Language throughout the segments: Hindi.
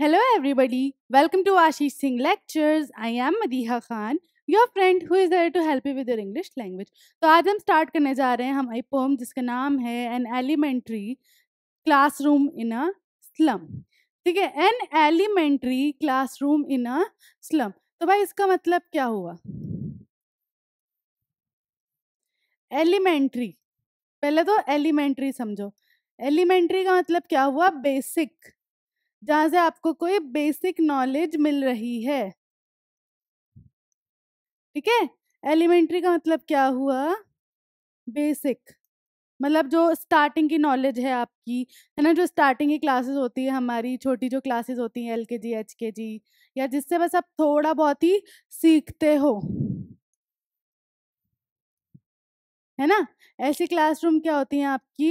Hello everybody, welcome to Ashish Singh lectures I am Madiha Khan your friend who is there to help you with your English language तो आज हम स्टार्ट करने जा रहे हैं हमारी पोम जिसका नाम है an elementary classroom in a slum ठीक है an elementary classroom in a slum तो भाई इसका मतलब क्या हुआ एलिमेंट्री पहले तो एलिमेंट्री समझो एलिमेंट्री का मतलब क्या हुआ बेसिक जहाँ से आपको कोई बेसिक नॉलेज मिल रही है ठीक है एलिमेंट्री का मतलब क्या हुआ बेसिक मतलब जो स्टार्टिंग की नॉलेज है आपकी है ना जो स्टार्टिंग की क्लासेस होती है हमारी छोटी जो क्लासेस होती हैं एल के जी एच के जी या जिससे बस आप थोड़ा बहुत ही सीखते हो है ना ऐसी क्लासरूम क्या होती हैं आपकी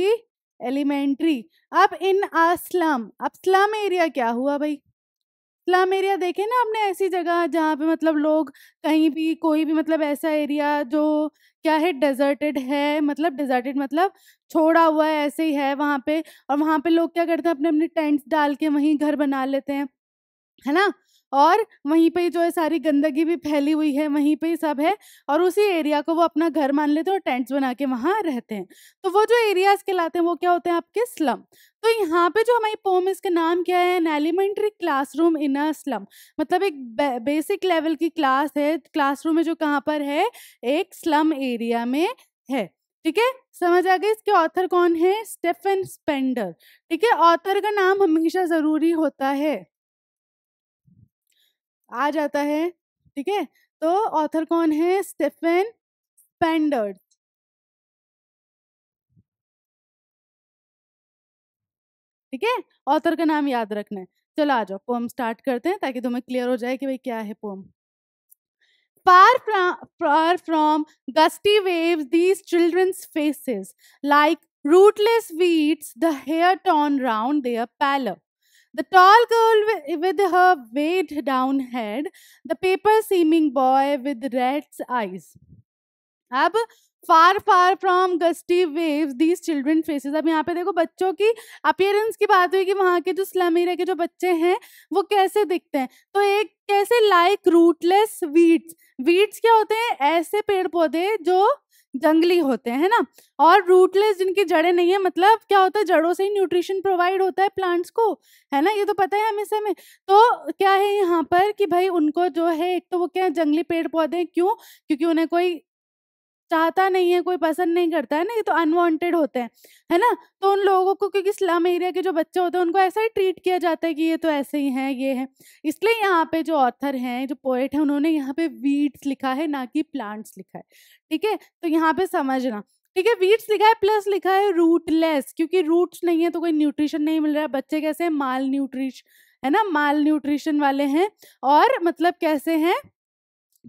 एलिमेंट्री अब इन आ स्लम अब स्लम एरिया क्या हुआ भाई स्लम एरिया देखे ना आपने ऐसी जगह जहाँ पे मतलब लोग कहीं भी कोई भी मतलब ऐसा एरिया जो क्या है डेजर्टेड है मतलब डेजर्टेड मतलब छोड़ा हुआ है ऐसे ही है वहाँ पे और वहाँ पे लोग क्या करते हैं अपने अपने टेंट्स डाल के वहीं घर बना लेते हैं है ना और वहीं पे जो है सारी गंदगी भी फैली हुई है वहीं पे ही सब है और उसी एरिया को वो अपना घर मान लेते हैं और टेंट्स बना के वहाँ रहते हैं तो वो जो एरियाज कहलाते हैं वो क्या होते हैं आपके स्लम तो यहाँ पे जो हमारी पोम इसका नाम क्या है an elementary classroom in a slum मतलब एक बेसिक लेवल की क्लास है क्लासरूम है जो कहाँ पर है एक स्लम एरिया में है ठीक है समझ आ गए इसके ऑथर कौन है स्टेफन स्पेंडर ठीक है ऑथर का नाम हमेशा जरूरी होता है आ जाता है ठीक है तो ऑथर कौन है स्टेफन स्पेंडर्ड ठीक है ऑथर का नाम याद रखना है चलो आ जाओ पोम स्टार्ट करते हैं ताकि तुम्हें क्लियर हो जाए कि भाई क्या है poem far from, far from gusty waves these children's faces like rootless weeds the hair torn round their pallor The tall girl with her weighed down head, the paper seeming boy with red eyes. अब far far from gusty waves these children faces अब यहाँ पे देखो बच्चों की अपियरेंस की बात हुई कि वहाँ के जो स्लम के जो बच्चे हैं वो कैसे दिखते हैं तो एक कैसे लाइक रूटलेस वीट्स वीड्स क्या होते हैं ऐसे पेड़ पौधे जो जंगली होते हैं ना और रूटलेस जिनकी जड़ें नहीं है मतलब क्या होता है जड़ों से ही न्यूट्रिशन प्रोवाइड होता है प्लांट्स को है ना ये तो पता है हमें समय तो क्या है यहाँ पर कि भाई उनको जो है एक तो वो क्या है जंगली पेड़ पौधे क्यों क्योंकि उन्हें कोई चाहता नहीं है कोई पसंद नहीं करता है ना ये तो अनवांटेड होते हैं है ना तो उन लोगों को क्योंकि स्लम एरिया के जो बच्चे होते हैं उनको ऐसा ही ट्रीट किया जाता है कि ये तो ऐसे ही हैं ये है इसलिए यहाँ पे जो ऑथर हैं जो पोएट हैं उन्होंने यहाँ पे वीड्स लिखा है ना कि प्लांट्स लिखा है ठीक है तो यहाँ पे समझना ठीक है वीट्स लिखा है प्लस लिखा है रूटलेस क्योंकि रूट्स नहीं है तो कोई न्यूट्रिशन नहीं मिल रहा है बच्चे कैसे हैं माल न्यूट्रिश है ना माल न्यूट्रिशन वाले हैं और मतलब कैसे हैं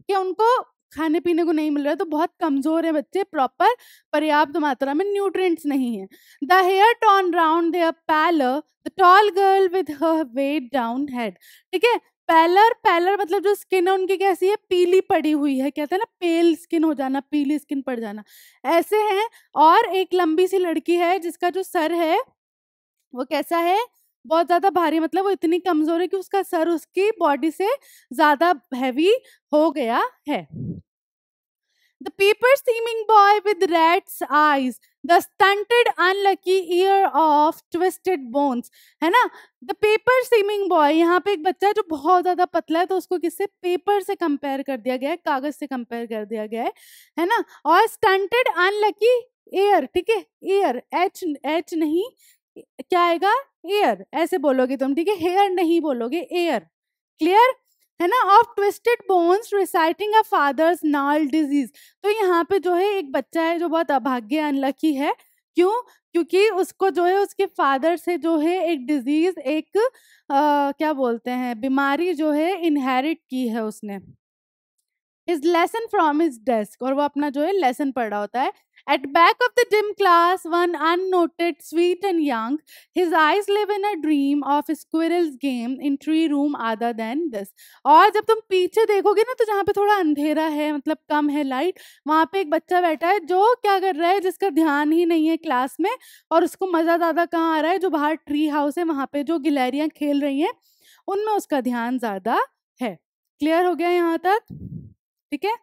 कि उनको खाने पीने को नहीं मिल रहा है तो बहुत कमजोर है बच्चे प्रॉपर पर्याप्त मात्रा में न्यूट्रिएंट्स नहीं है the hair torn round their pallor the tall girl with her weighed down head ठीक है पैलर पैलर मतलब जो स्किन है उनकी कैसी है पीली पड़ी हुई है कहते हैं ना पेल स्किन हो जाना पीली स्किन पड़ जाना ऐसे हैं और एक लंबी सी लड़की है जिसका जो सर है वो कैसा है बहुत ज़्यादा भारी मतलब वो इतनी कमज़ोर है कि उसका सर उसकी बॉडी से ज़्यादा हैवी हो गया है the paper seeming boy with reds eyes the stunted unlucky heir of twisted bones है ना द पेपर सीमिंग बॉय यहाँ पे एक बच्चा जो बहुत ज्यादा पतला है तो उसको किससे पेपर से कंपेयर कर दिया गया है कागज से कंपेयर कर दिया गया है है ना और स्टंटेड अनलकी एयर ठीक है एयर एच एच नहीं क्या आएगा एयर ऐसे बोलोगे तुम ठीक है हेयर नहीं बोलोगे एयर क्लियर है ना of twisted bones reciting a father's gnarled disease तो यहाँ पे जो है एक बच्चा है जो बहुत अभाग्य अनलकी है क्यों क्योंकि उसको जो है उसके फादर से जो है एक डिजीज एक आ, क्या बोलते हैं बीमारी जो है इनहेरिट की है उसने his lesson from his desk और वो अपना जो है लेसन पढ़ रहा होता है At back of the dim class, one unnoted, sweet and young, his eyes live in a dream of squirrel's game in tree room other than this. और जब तुम पीछे देखोगे ना तो जहाँ पे थोड़ा अंधेरा है मतलब कम है लाइट वहाँ पे एक बच्चा बैठा है जो क्या कर रहा है जिसका ध्यान ही नहीं है क्लास में और उसको मज़ा ज़्यादा कहाँ आ रहा है जो बाहर ट्री हाउस है वहाँ पे जो गिलहरियाँ खेल रही हैं उनमें उसका ध्यान ज़्यादा है क्लियर हो गया यहाँ तक ठीक है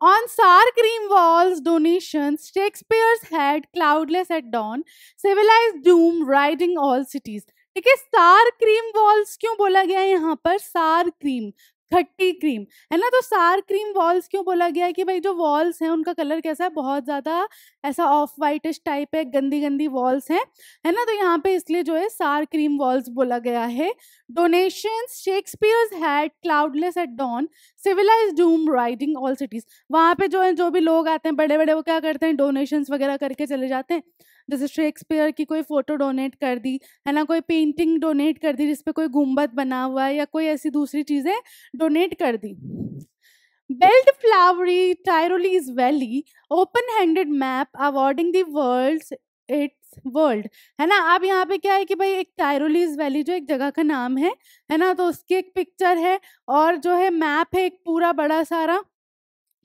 On Tsar Greenwald's donations, Shakespeare's head cloudless at dawn, civilized doom riding all cities. देखिए सार क्रीम वॉल्स क्यों बोला गया है यहाँ पर सार क्रीम खट्टी क्रीम है ना तो सार क्रीम वॉल्स क्यों बोला गया है कि भाई जो वॉल्स हैं उनका कलर कैसा है बहुत ज़्यादा ऐसा ऑफ वाइटिश टाइप है गंदी गंदी वॉल्स हैं है ना तो यहाँ पे इसलिए जो है सार क्रीम वॉल्स बोला गया है donation Shakespeare's head cloudless at dawn civilized dome riding all cities वहाँ पे जो है जो भी लोग आते हैं बड़े बड़े वो क्या करते हैं डोनेशंस वगैरह करके चले जाते हैं जैसे शेक्सपियर की कोई फ़ोटो डोनेट कर दी है ना कोई पेंटिंग डोनेट कर दी जिसपे कोई गुम्बद बना हुआ है या कोई ऐसी दूसरी चीज़ें डोनेट कर दी belt flowery Tyrolese valley open handed map awarding world world's its world है ना आप यहाँ पे क्या है कि भाई एक टायरोलीज वैली जो एक जगह का नाम है है ना तो उसकी एक पिक्चर है और जो है मैप है एक पूरा बड़ा सारा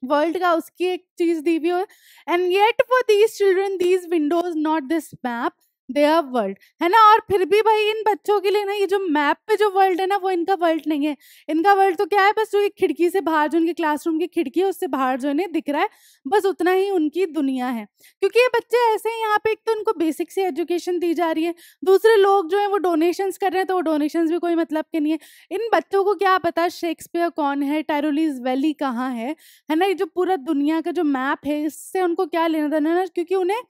वर्ल्ड का उसकी एक चीज दी हुई है and yet for these children these windows not this map their world वर्ल्ड है ना और फिर भी भाई इन बच्चों के लिए ना ये जो मैप पे जो वर्ल्ड है ना वो इनका वर्ल्ड नहीं है इनका वर्ल्ड तो क्या है बस जो ये खिड़की से बाहर जो उनके क्लासरूम की खिड़की है उससे बाहर जो इन्हें दिख रहा है बस उतना ही उनकी दुनिया है क्योंकि ये बच्चे ऐसे हैं यहाँ पे एक तो उनको बेसिक से एजुकेशन दी जा रही है दूसरे लोग जो है वो डोनेशन कर रहे हैं तो वो डोनेशन भी कोई मतलब के नहीं है इन बच्चों को क्या पता शेक्सपियर कौन है टैरोलीज वैली कहाँ है है ना ये जो पूरा दुनिया का जो मैप है इससे उनको क्या लेना देना क्योंकि उन्हें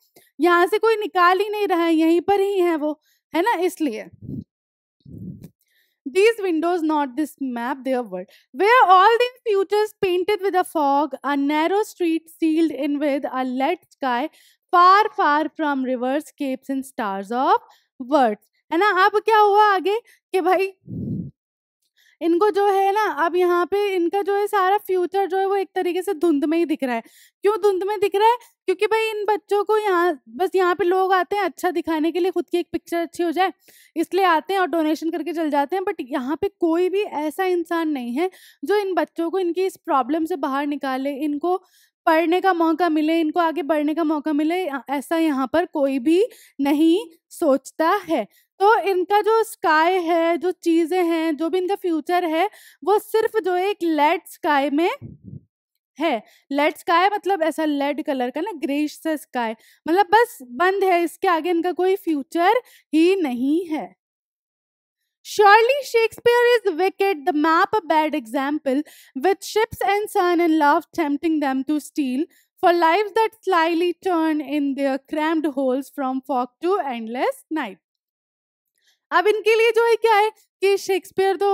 यहाँ से कोई निकाल ही नहीं रहा है यहीं पर ही है वो है ना इसलिए these windows not this map their world where all these futures painted with a fog a narrow street sealed in with a lead sky far far from rivers capes and stars of words है ना अब क्या हुआ आगे कि भाई इनको जो है ना अब यहाँ पे इनका जो है सारा फ्यूचर जो है वो एक तरीके से धुंध में ही दिख रहा है क्यों धुंध में दिख रहा है क्योंकि भाई इन बच्चों को यहाँ बस यहाँ पे लोग आते हैं अच्छा दिखाने के लिए खुद की एक पिक्चर अच्छी हो जाए इसलिए आते हैं और डोनेशन करके चल जाते हैं बट यहाँ पे कोई भी ऐसा इंसान नहीं है जो इन बच्चों को इनकी इस प्रॉब्लम से बाहर निकाले इनको पढ़ने का मौका मिले इनको आगे बढ़ने का मौका मिले ऐसा यहाँ पर कोई भी नहीं सोचता है तो इनका जो स्काई है जो चीज़ें हैं जो भी इनका फ्यूचर है वो सिर्फ जो एक लेट स्काई में है लेट स्काई मतलब ऐसा लेड कलर का ना ग्रेश सा स्काई मतलब बस बंद है इसके आगे इनका कोई फ्यूचर ही नहीं है Surely Shakespeare is wicked, the map a bad example, with ships and sun and love tempting them to steal, for lives that slyly turn in their crammed holes from fog to endless night. अब इनके लिए जो है क्या है कि शेक्सपियर तो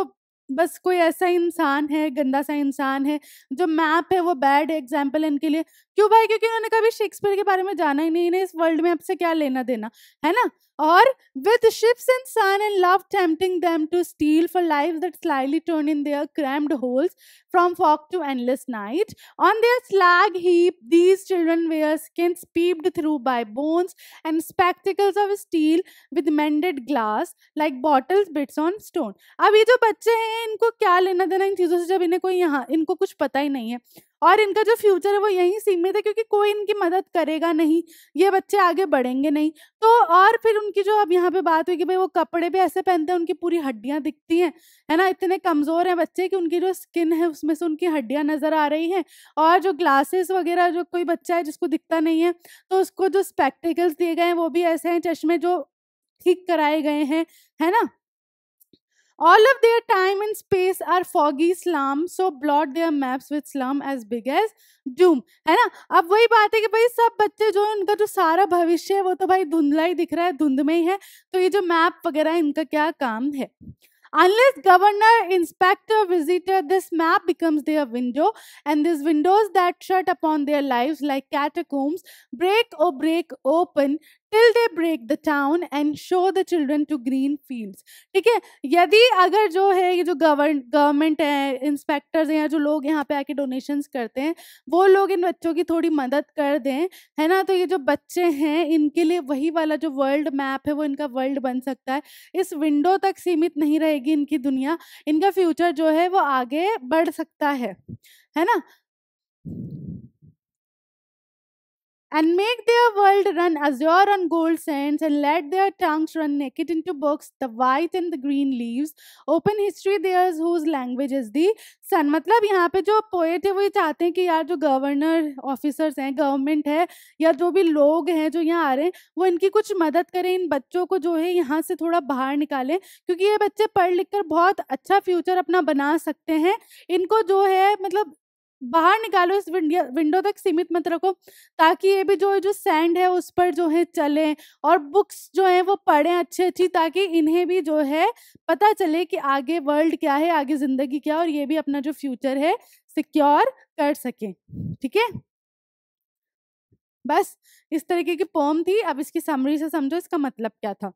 बस कोई ऐसा इंसान है गंदा सा इंसान है जो मैप है वो बैड एग्जाम्पल है इनके लिए क्यों भाई क्योंकि उन्होंने कभी शेक्सपियर के बारे में जाना ही नहीं इन्हें इस वर्ल्ड में आपसे क्या लेना देना है ना or with ships and sun and love tempting them to steal for lives that slyly turn in their crammed holes from fog to endless night. On their slag heap, these children wear skins peeped through by bones and spectacles of steel with mended glass like bottles bits on stone. अब ये जो बच्चे हैं इनको क्या लेना देना इन चीज़ों से जब इन्हें कोई यहाँ इनको कुछ पता ही नहीं है और इनका जो फ्यूचर है वो यहीं सीमित है क्योंकि कोई इनकी मदद करेगा नहीं ये बच्चे आगे बढ़ेंगे नहीं तो और फिर उनकी जो अब यहाँ पे बात हुई कि भाई वो कपड़े भी ऐसे पहनते हैं उनकी पूरी हड्डियाँ दिखती हैं है ना इतने कमज़ोर हैं बच्चे कि उनकी जो स्किन है उसमें से उनकी हड्डियाँ नज़र आ रही हैं और जो ग्लासेस वगैरह जो कोई बच्चा है जिसको दिखता नहीं है तो उसको जो स्पेक्टिकल्स दिए गए हैं वो भी ऐसे हैं चश्मे जो ठीक कराए गए हैं है ना All of their time and space are foggy slum, so blot their maps with slum as big as doom. है ना अब वही बात है कि भाई सब बच्चे जो है उनका जो सारा भविष्य है वो तो भाई धुंधला ही दिख रहा है धुंध में ही है तो ये जो मैप वगैरह इनका क्या काम है unless governor inspector visitor this map becomes their window and these windows that shut upon their lives like catacombs break or break open till they break the town and show the children to green field ठीक है यदि अगर जो है ये जो गवर्न गवर्नमेंट है इंस्पेक्टर्स हैं या जो लोग यहाँ पे आके डोनेशंस करते हैं वो लोग इन बच्चों की थोड़ी मदद कर दें है ना तो ये जो बच्चे हैं इनके लिए वही वाला जो वर्ल्ड मैप है वो इनका वर्ल्ड बन सकता है इस विंडो तक सीमित नहीं रहेगी इनकी दुनिया इनका फ्यूचर जो है वो आगे बढ़ सकता है है ना and make their world run azure on gold sands, and let their tongues run naked into books, the white and the green leaves. Open history theirs whose language is the sun. मतलब यहाँ पे जो poet है वो ये चाहते हैं कि यार जो governor officers हैं government है या जो भी लोग हैं जो यहाँ आ रहे हैं वो इनकी कुछ मदद करें इन बच्चों को जो है यहाँ से थोड़ा बाहर निकालें क्योंकि ये बच्चे पढ़ लिख कर बहुत अच्छा future अपना बना सकते हैं इनको जो है मतलब बाहर निकालो इस विंडो तक सीमित मत रखो ताकि ये भी जो जो सैंड है उस पर जो है चले और बुक्स जो है वो पढ़ें अच्छी अच्छी ताकि इन्हें भी जो है पता चले कि आगे वर्ल्ड क्या है आगे ज़िंदगी क्या और ये भी अपना जो फ्यूचर है सिक्योर कर सके ठीक है बस इस तरीके की पोम थी अब इसकी समरी से समझो इसका मतलब क्या था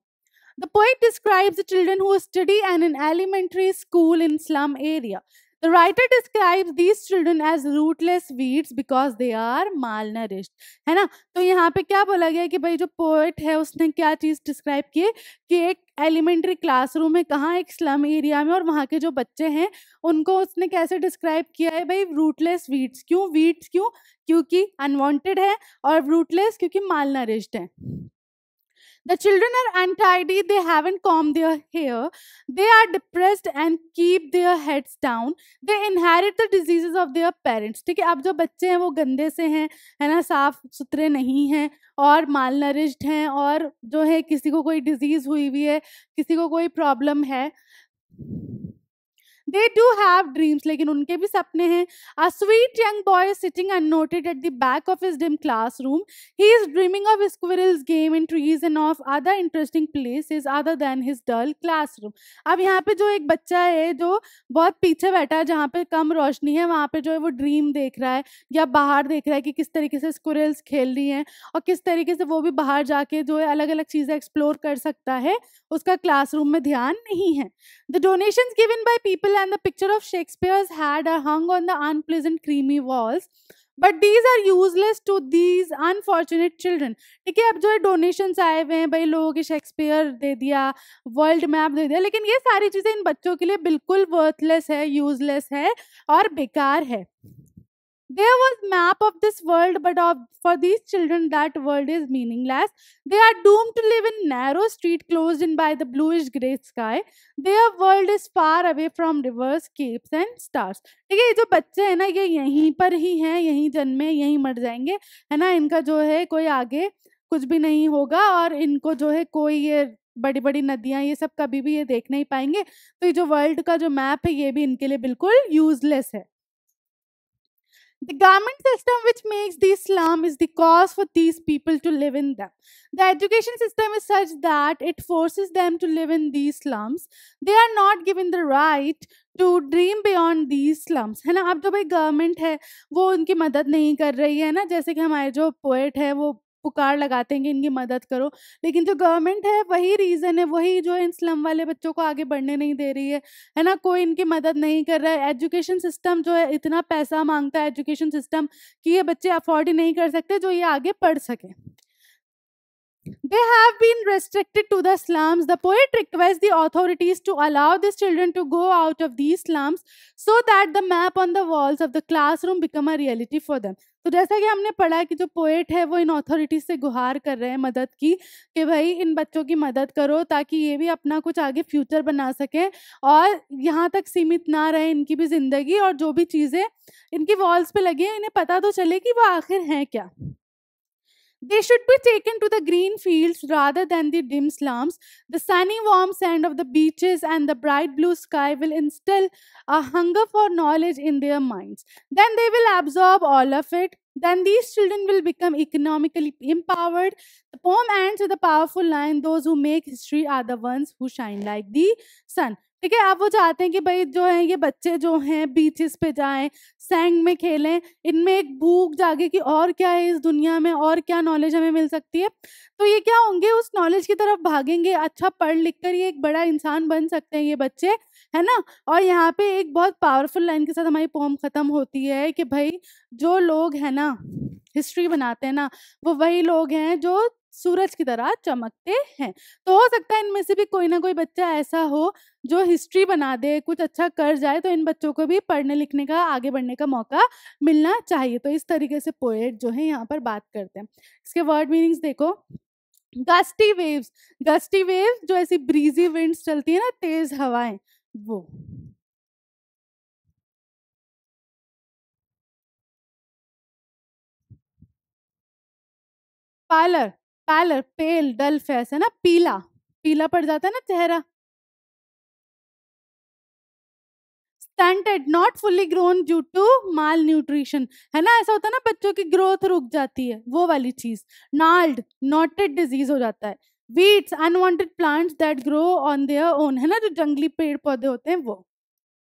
The poet describes the children who study at an elementary school in slum area. The writer describes these children as rootless weeds because they are malnourished. है ना तो यहाँ पे क्या बोला गया कि भाई जो पोएट है उसने क्या चीज़ डिस्क्राइब की कि एक एलिमेंट्री क्लासरूम में कहाँ एक स्लम एरिया में और वहाँ के जो बच्चे हैं उनको उसने कैसे डिस्क्राइब किया है भाई रूटलेस वीड्स क्यों वीड्स क्यों क्योंकि अनवांटेड है और रूटलेस क्योंकि मालनरिश्ड है The children are untidy, they haven't combed their hair, they are depressed and keep their heads down. They inherit the diseases of their parents. ठीक है अब जो बच्चे हैं वो गंदे से हैं है ना साफ सुथरे नहीं हैं और माल नरिश्ड हैं और जो है किसी को कोई डिजीज हुई हुई है किसी को कोई प्रॉब्लम है दे डू हैव ड्रीम्स लेकिन उनके भी सपने हैं a sweet young boy sitting unnoted at the back of his dim room he is dreaming of squirrel's game in trees and of other interesting is other than his dull room अब यहाँ पे जो एक बच्चा है जो बहुत पीछे बैठा है जहाँ पे कम रोशनी है वहाँ पे जो है वो ड्रीम देख रहा है या बाहर देख रहा है कि किस तरीके से स्क्विरल्स खेल रही हैं और किस तरीके से वो भी बाहर जाके जो है अलग अलग चीज़ें एक्सप्लोर कर सकता है उसका क्लासरूम में ध्यान नहीं है the donation given by people and the picture of Shakespeare's head are hung on the unpleasant creamy walls. But these are useless to these unfortunate children ठीक है अब जो है डोनेशन आए हुए हैं भाई लोगों के शेक्सपियर दे दिया वर्ल्ड मैप दे दिया लेकिन ये सारी चीज़ें इन बच्चों के लिए बिल्कुल वर्थलेस है यूजलेस है और बेकार है there was map of this world but of, for these children that world is meaningless they are doomed to live in narrow street closed in by the bluish gray sky their world is far away from rivers capes and stars ठीक है ये जो बच्चे हैं ना ये यहीं पर ही हैं यहीं जन्मे यहीं मर जाएंगे है ना इनका जो है कोई आगे कुछ भी नहीं होगा और इनको जो है कोई ये बड़ी बड़ी नदियाँ ये सब कभी भी ये देख नहीं पाएंगे तो ये जो वर्ल्ड का जो मैप है ये भी इनके लिए बिल्कुल यूजलेस है The government system which makes these slums is the cause for these people to live in them. The education system is such that it forces them to live in these slums. They are not given the right to dream beyond these slums, है ना अब जो भाई government है वो उनकी मदद नहीं कर रही है ना जैसे कि हमारे जो poet है वो पुकार लगाते हैं कि इनकी मदद करो लेकिन जो गवर्नमेंट है वही रीज़न है वही जो इन स्लम वाले बच्चों को आगे बढ़ने नहीं दे रही है है ना कोई इनकी मदद नहीं कर रहा है एजुकेशन सिस्टम जो है इतना पैसा मांगता है एजुकेशन सिस्टम कि ये बच्चे अफोर्ड ही नहीं कर सकते जो ये आगे पढ़ सकें They have been restricted to the slums. The poet requests the authorities to allow these children to go out of these slums so that the map on the walls of the classroom become a reality for them. तो जैसा कि हमने पढ़ा कि जो पोएट है वो इन अथॉरिटीज से गुहार कर रहे हैं मदद की कि भाई इन बच्चों की मदद करो ताकि ये भी अपना कुछ आगे फ्यूचर बना सकें और यहाँ तक सीमित ना रहे इनकी भी ज़िंदगी और जो भी चीज़ें इनकी वॉल्स पे लगी हैं इन्हें पता तो चले कि वो आखिर हैं क्या They should be taken to the green fields rather than the dim slums. The sunny, warm sand of the beaches and the bright blue sky will instill a hunger for knowledge in their minds. Then they will absorb all of it. Then these children will become economically empowered. The poem ends with a powerful line Those who make history are the ones who shine like the sun. ठीक है आप वो चाहते हैं कि भाई जो है ये बच्चे जो हैं बीचेस पे जाएं सैंग में खेलें इनमें एक भूख जागे कि और क्या है इस दुनिया में और क्या नॉलेज हमें मिल सकती है तो ये क्या होंगे उस नॉलेज की तरफ भागेंगे अच्छा पढ़ लिख कर ये एक बड़ा इंसान बन सकते हैं ये बच्चे है ना और यहाँ पे एक बहुत पावरफुल लाइन के साथ हमारी पोम ख़त्म होती है कि भाई जो लोग है ना हिस्ट्री बनाते हैं ना वो वही लोग हैं जो सूरज की तरह चमकते हैं तो हो सकता है इनमें से भी कोई ना कोई बच्चा ऐसा हो जो हिस्ट्री बना दे कुछ अच्छा कर जाए तो इन बच्चों को भी पढ़ने लिखने का आगे बढ़ने का मौका मिलना चाहिए तो इस तरीके से पोएट जो है यहाँ पर बात करते हैं इसके वर्ड मीनिंग्स देखो गस्टी वेव्स गस्टी वेव जो ऐसी ब्रीजी विंड्स चलती है ना तेज हवाएं वो parlour pallor pale dull face है ना पीला पीला पड़ जाता है ना चेहरा stunted not fully grown due to malnutrition है ना ऐसा होता है ना बच्चों की ग्रोथ रुक जाती है वो वाली चीज नाल्ड नॉटेड डिजीज हो जाता है weeds unwanted plants that grow on their own है ना जो जंगली पेड़ पौधे होते हैं वो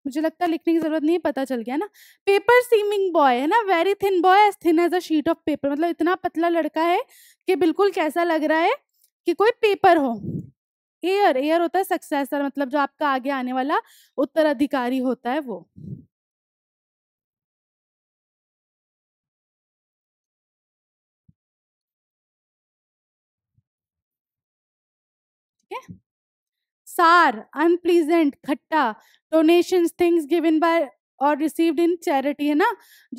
मुझे लगता है लिखने की जरूरत नहीं पता चल गया ना पेपर सीमिंग बॉय है ना very thin boy as thin as a sheet of paper मतलब इतना पतला लड़का है कि बिल्कुल कैसा लग रहा है कि कोई पेपर हो एयर एयर होता है सक्सेसर मतलब जो आपका आगे आने वाला उत्तराधिकारी होता है वो ठीक है सार अनप्लीजेंट खट्टा डोनेशन थिंग्स गिवन बाय और रिसीव्ड इन चैरिटी है ना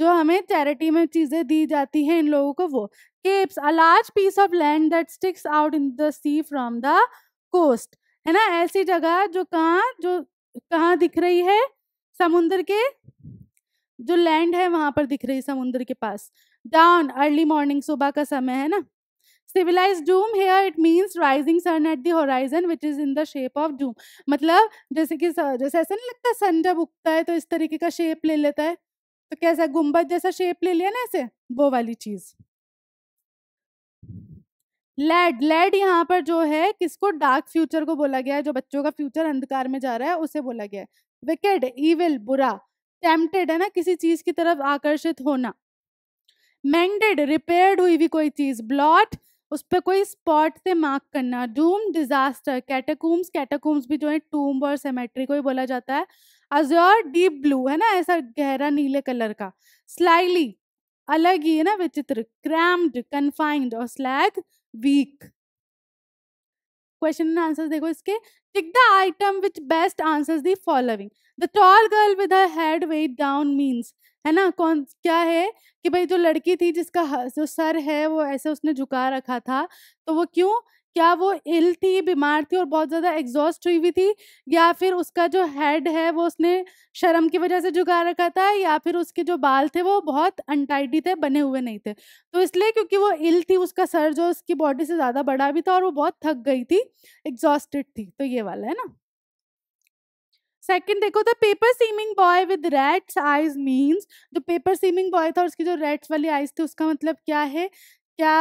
जो हमें चैरिटी में चीजें दी जाती हैं इन लोगों को वो capes a large piece of land that sticks out in the sea from the coast है ना ऐसी जगह जो कहाँ जो कहाँ दिख रही है समुन्द्र के जो लैंड है वहां पर दिख रही है समुन्द्र के पास डाउन अर्ली मॉर्निंग सुबह का समय है ना civilized dome here it means rising sun at the horizon which is in the shape of dome मतलब जैसे कि जैसे ऐसा नहीं लगता सन जब उगता है तो इस तरीके का शेप ले लेता है तो कैसा गुम्बद जैसा शेप ले लिया ना ऐसे वो वाली चीज लेड लेड यहाँ पर जो है किसको डार्क फ्यूचर को बोला गया है जो बच्चों का फ्यूचर अंधकार में जा रहा है उसे बोला गया है विकेड ईविल बुरा टेम्पटेड है ना किसी चीज की तरफ आकर्षित होना मैंडेड रिपेयर्ड हुई भी कोई चीज ब्लॉट उस पर कोई स्पॉट से मार्क करना डूम डिजास्टर कैटाकूम्स कैटाकूम्स भी जो है टूम्ब और सेमेट्री को ही बोला जाता है अजोर डीप ब्लू है ना ऐसा गहरा नीले कलर का स्लाइली अलग ही है ना विचित्र क्रैम्ड कन्फाइंड और स्लैग वीक क्वेश्चन आंसर देखो इसके tick the item which best answer the following the tall girl with head weighed down means है ना कौन क्या है कि भाई जो लड़की थी जिसका जो सर है वो ऐसे उसने झुका रखा था तो वो क्यों क्या वो इल थी बीमार थी और बहुत ज़्यादा एग्जॉस्ट हुई हुई थी या फिर उसका जो हेड है वो उसने शर्म की वजह से झुका रखा था या फिर उसके जो बाल थे वो बहुत अनटाइडी थे बने हुए नहीं थे तो इसलिए क्योंकि वो इल थी उसका सर जो उसकी बॉडी से ज़्यादा बड़ा भी था और वो बहुत थक गई थी एग्जॉस्टेड थी तो ये वाला है ना सेकंड देखो the paper seeming boy with reds eyes means जो पेपर सीमिंग बॉय था उसकी जो रेड्स वाली आईज थी उसका मतलब क्या है क्या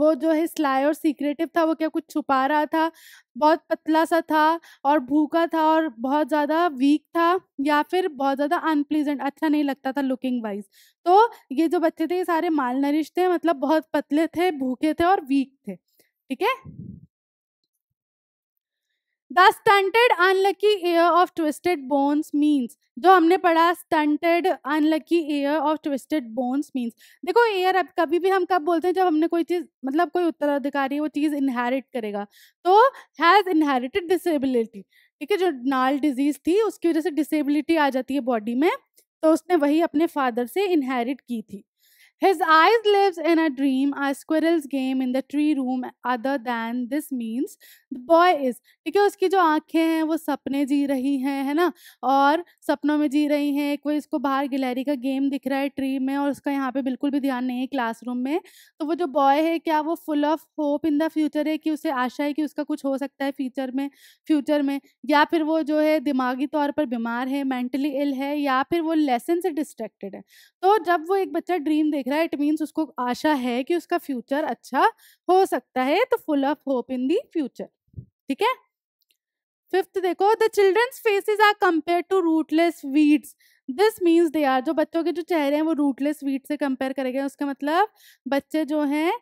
वो जो है स्लाई और सीक्रेटिव था वो क्या कुछ छुपा रहा था बहुत पतला सा था और भूखा था और बहुत ज़्यादा वीक था या फिर बहुत ज़्यादा अनप्लीजेंट अच्छा नहीं लगता था लुकिंग वाइज तो ये जो बच्चे थे ये सारे माल नरिश थे मतलब बहुत पतले थे भूखे थे और वीक थे ठीक है the stunted unlucky heir of twisted bones means जो हमने पढ़ा stunted unlucky heir of twisted bones means देखो एयर अब कभी भी हम कब बोलते हैं जब हमने कोई चीज़ मतलब कोई उत्तराधिकारी वो चीज़ इनहेरिट करेगा तो हैज़ इनहेरिटेड डिसेबिलिटी ठीक है जो नाल डिजीज थी उसकी वजह से डिसेबिलिटी आ जाती है बॉडी में तो उसने वही अपने फादर से इनहेरिट की थी His eyes lives in a dream, a squirrel's game in the tree room other than this means the boy is ठीक है उसकी जो आंखें हैं वो सपने जी रही हैं है ना और सपनों में जी रही हैं कोई इसको बाहर गिलहरी का गेम दिख रहा है ट्री में और उसका यहाँ पे बिल्कुल भी ध्यान नहीं है क्लासरूम में तो वो जो बॉय है क्या वो full of hope in the future है कि उसे आशा है कि उसका कुछ हो सकता है फ्यूचर में फ्यूचर में या फिर वो जो है दिमागी तौर पर बीमार है मेंटली इल है या फिर वो लेसन से डिस्ट्रैक्टेड है तो जब वो एक बच्चा ड्रीम देख रहा है इट मीन्स उसको आशा है कि उसका फ्यूचर अच्छा हो सकता है तो full of hope in the future ठीक है फिफ्थ देखो the children's faces are compare to rootless weeds this means they are जो बच्चों के जो चेहरे हैं वो रूटलेस वीड से कंपेयर करेंगे उसका मतलब बच्चे जो हैं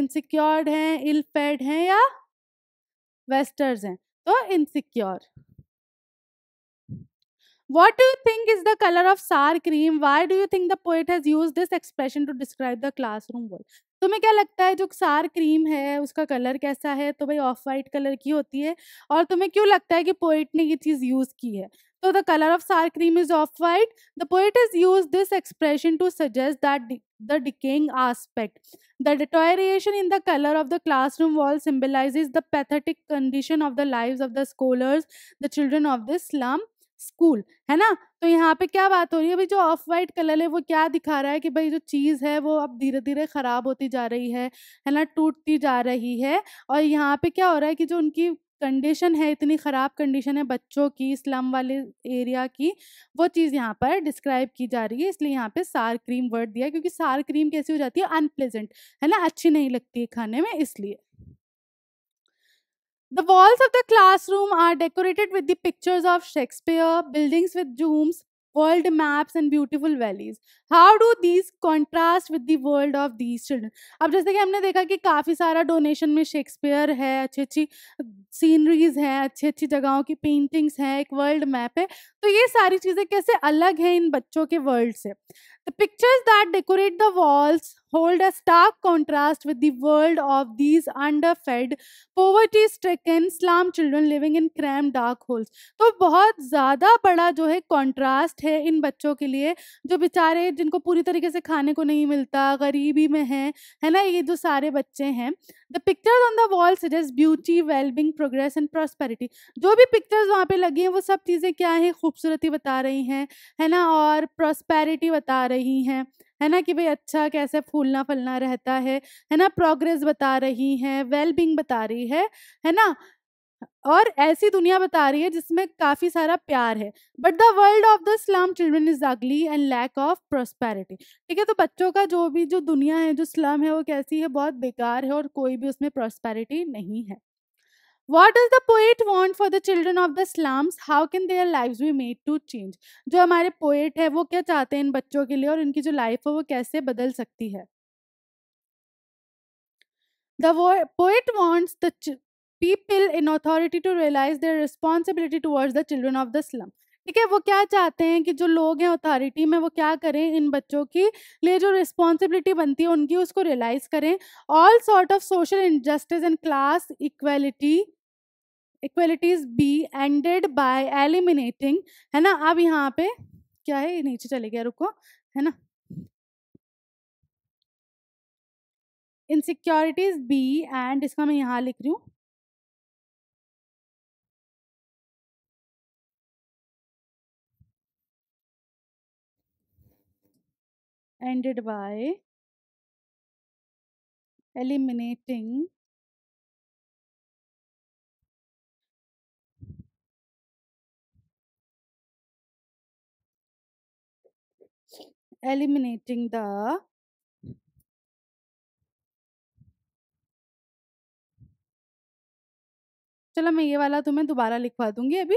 इनसिक्योर्ड हैं इल फेड हैं या वेस्टर्स हैं तो insecure what do you think is the color of sour cream why do you think the poet has used this expression to describe the classroom world तुम्हें क्या लगता है जो सार क्रीम है उसका कलर कैसा है तो भाई ऑफ वाइट कलर की होती है और तुम्हें क्यों लगता है कि पोइट ने ये चीज़ यूज़ की है तो the colour of sour cream is off white the poet is use this expression to suggest that the decaying aspect the deterioration in the colour of the classroom wall symbolize the pathetic condition of the live of the scholars the children of the slum school है ना तो यहाँ पे क्या बात हो रही है भाई जो ऑफ वाइट कलर है वो क्या दिखा रहा है कि भाई जो चीज़ है वो अब धीरे धीरे ख़राब होती जा रही है है ना टूटती जा रही है और यहाँ पे क्या हो रहा है कि जो उनकी कंडीशन है इतनी ख़राब कंडीशन है बच्चों की स्लम वाले एरिया की वो चीज़ यहाँ पर डिस्क्राइब की जा रही है इसलिए यहाँ पे सार क्रीम वर्ड दिया क्योंकि सार क्रीम कैसी हो जाती है अनप्लेजेंट है ना अच्छी नहीं लगती है खाने में इसलिए The walls of the classroom are decorated with the pictures of Shakespeare, buildings with domes, world maps and beautiful valleys. How do these contrast with the world of these children? अब जैसे कि हमने देखा कि काफ़ी सारा डोनेशन में शेक्सपियर है अच्छी अच्छी सीनरीज हैं अच्छी अच्छी जगहों की पेंटिंग्स हैं एक वर्ल्ड मैप है तो ये सारी चीज़ें कैसे अलग हैं इन बच्चों के वर्ल्ड से the pictures that decorate the walls hold a stark contrast with the world of these underfed, poverty stricken slum children living in cramped dark holes. तो बहुत ज़्यादा बड़ा जो है कॉन्ट्रास्ट है इन बच्चों के लिए जो बेचारे जिनको पूरी तरीके से खाने को नहीं मिलता गरीबी में है है ना ये जो सारे बच्चे हैं the pictures on the wall suggest beauty wellbeing progress and prosperity जो भी पिक्चर्स वहाँ पे लगी हैं वो सब चीज़ें क्या हैं खूबसूरती बता रही हैं है ना और प्रॉस्पेरिटी बता रही हैं है ना कि भाई अच्छा कैसे फूलना फलना रहता है है ना प्रोग्रेस बता रही है वेलबींग बता रही है है ना और ऐसी दुनिया बता रही है जिसमें काफी सारा प्यार है but the world of the slum children is ugly and lack of prosperity ठीक है तो बच्चों का जो भी जो दुनिया है जो स्लम है वो कैसी है बहुत बेकार है और कोई भी उसमें प्रोस्पैरिटी नहीं है what does the poet want for the children of the slums how can their life be made to change जो हमारे पोएट है वो क्या चाहते हैं इन बच्चों के लिए और इनकी जो लाइफ है वो कैसे बदल सकती है the poet wants the people in authority to realise their responsibility towards the children of the slum ठीक है वो क्या चाहते हैं कि जो लोग हैं अथॉरिटी में वो क्या करें इन बच्चों की लिए जो रिस्पॉन्सिबिलिटी बनती है उनकी उसको रियलाइज़ करें all sort of social injustice and class equality equalities be ended by eliminating है ना अब यहाँ पे क्या है नीचे चले गया रुको है ना इनसिक्योरिटीज बी एंड इसका मैं यहाँ लिख रही हूँ ended by eliminating eliminating the चलो मैं ये वाला तुम्हें दोबारा लिखवा दूंगी अभी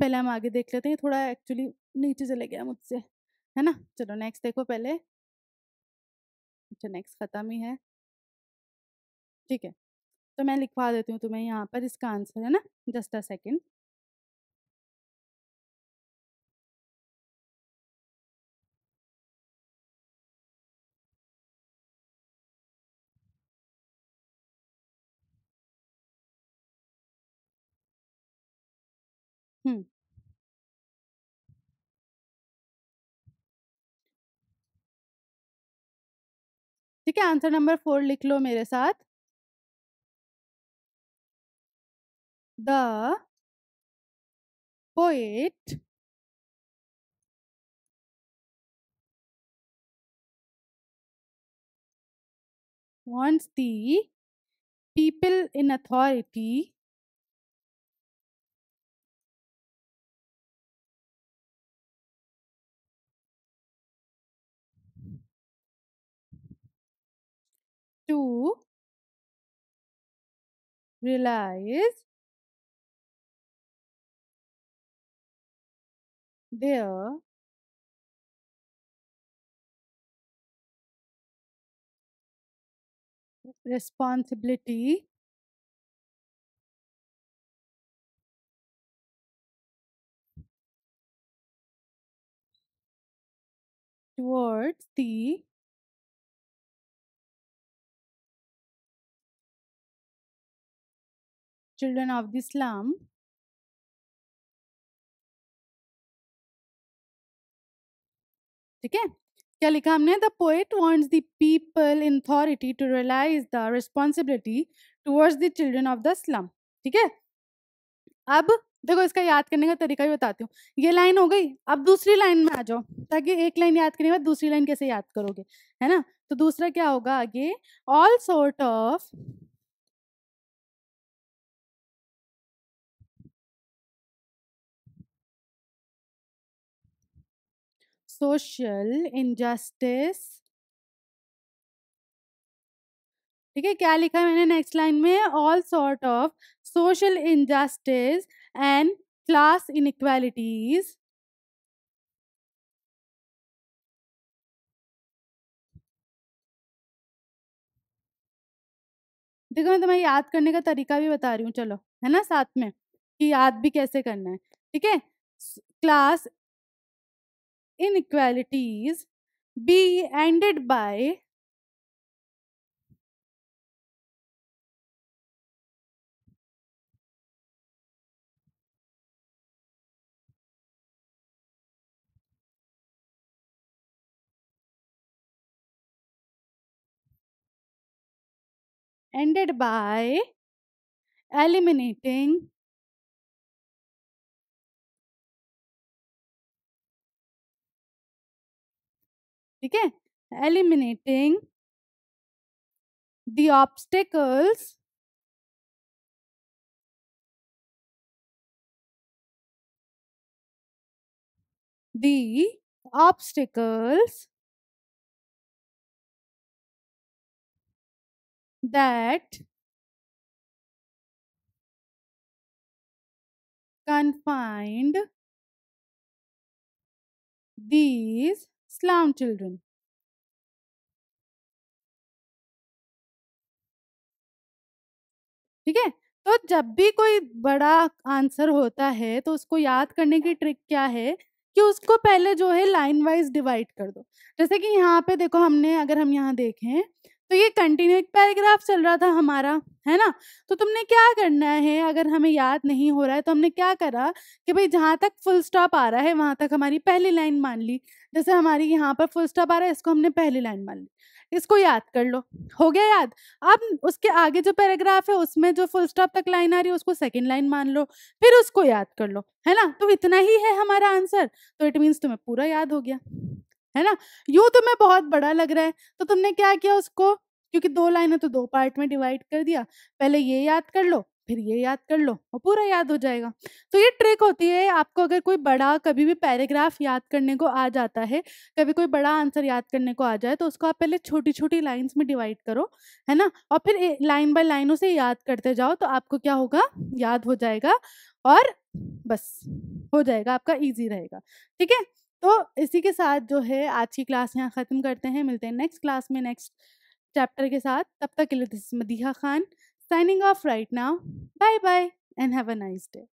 पहले हम आगे देख लेते हैं थोड़ा एक्चुअली नीचे चले गया मुझसे है ना चलो नेक्स्ट देखो पहले अच्छा नेक्स्ट ख़त्म ही है ठीक है तो मैं लिखवा देती हूँ तुम्हें यहाँ पर इसका आंसर है ना जस्ट अ सेकेंड हुँ। ठीक है, आंसर नंबर 4 लिख लो मेरे साथ। The poet wants the people in authority to realize their responsibility towards the children of the slum ठीक है क्या लिखा हमने the poet wants the people in authority to realise the responsibility towards the children of the slum ठीक है अब देखो इसका याद करने का तरीका भी बताती हूँ ये लाइन हो गई अब दूसरी लाइन में आ जाओ ताकि एक लाइन याद करने के बाद दूसरी लाइन कैसे याद करोगे है ना तो दूसरा क्या होगा आगे all sort of social injustice ठीक है क्या लिखा है मैंने नेक्स्ट लाइन में all sort of social injustice and class inequalities देखो मैं तुम्हें याद करने का तरीका भी बता रही हूँ चलो है ना साथ में कि याद भी कैसे करना है ठीक है क्लास inequalities be ended by ended by eliminating ठीक है eliminating the obstacles the obstacles that confined these Slam children. ठीक है तो जब भी कोई बड़ा आंसर होता है तो उसको याद करने की ट्रिक क्या है कि उसको पहले जो है लाइन वाइज डिवाइड कर दो जैसे कि यहाँ पे देखो हमने अगर हम यहाँ देखें तो ये कंटिन्यू एक पैराग्राफ चल रहा था हमारा है ना तो तुमने क्या करना है अगर हमें याद नहीं हो रहा है तो हमने क्या करा कि भाई जहाँ तक फुल स्टॉप आ रहा है वहाँ तक हमारी पहली लाइन मान ली जैसे हमारी यहाँ पर फुल स्टॉप आ रहा है इसको हमने पहली लाइन मान ली इसको याद कर लो हो गया याद अब उसके आगे जो पैराग्राफ है उसमें जो फुल स्टॉप तक लाइन आ रही है उसको सेकेंड लाइन मान लो फिर उसको याद कर लो है ना तो इतना ही है हमारा आंसर तो इट मीन्स तुम्हें पूरा याद हो गया है ना यूं तुम्हें बहुत बड़ा लग रहा है तो तुमने क्या किया उसको क्योंकि दो लाइन है तो दो पार्ट में डिवाइड कर दिया पहले ये याद कर लो फिर ये याद कर लो और पूरा याद हो जाएगा तो ये ट्रिक होती है आपको अगर कोई बड़ा कभी भी पैराग्राफ याद करने को आ जाता है कभी कोई बड़ा आंसर याद करने को आ जाए तो उसको आप पहले छोटी छोटी लाइन्स में डिवाइड करो है ना और फिर लाइन बाय लाइन उसे याद करते जाओ तो आपको क्या होगा याद हो जाएगा और बस हो जाएगा आपका ईजी रहेगा ठीक है तो इसी के साथ जो है आज की क्लास यहाँ ख़त्म करते हैं मिलते हैं नेक्स्ट क्लास में नेक्स्ट चैप्टर के साथ तब तक के लिए this Madiha Khan Signing off right now. Bye bye and have a nice day.